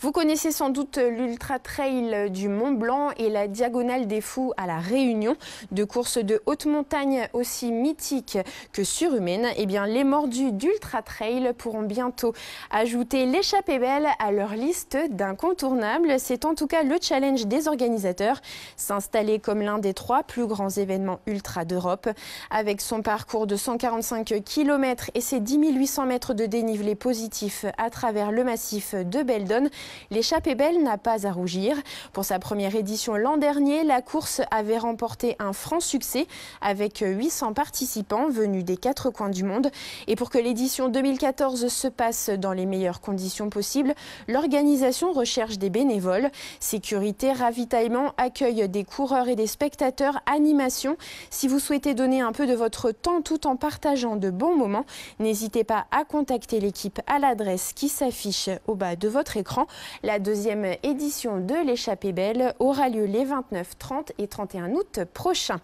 Vous connaissez sans doute l'Ultra Trail du Mont Blanc et la Diagonale des Fous à La Réunion, De courses de haute montagne aussi mythiques que surhumaines. Eh bien, les mordus d'Ultra Trail pourront bientôt ajouter l'échappée belle à leur liste d'incontournables. C'est en tout cas le challenge des organisateurs, s'installer comme l'un des trois plus grands événements ultra d'Europe. Avec son parcours de 145 km et ses 10 800 mètres de dénivelé positif à travers le massif de Beldon, L'échappée belle n'a pas à rougir. Pour sa première édition l'an dernier, la course avait remporté un franc succès avec 800 participants venus des quatre coins du monde. Et pour que l'édition 2014 se passe dans les meilleures conditions possibles, l'organisation recherche des bénévoles. Sécurité, ravitaillement, accueil des coureurs et des spectateurs, animation. Si vous souhaitez donner un peu de votre temps tout en partageant de bons moments, n'hésitez pas à contacter l'équipe à l'adresse qui s'affiche au bas de votre écran. La deuxième édition de l'échappée belle aura lieu les 29, 30 et 31 août prochains.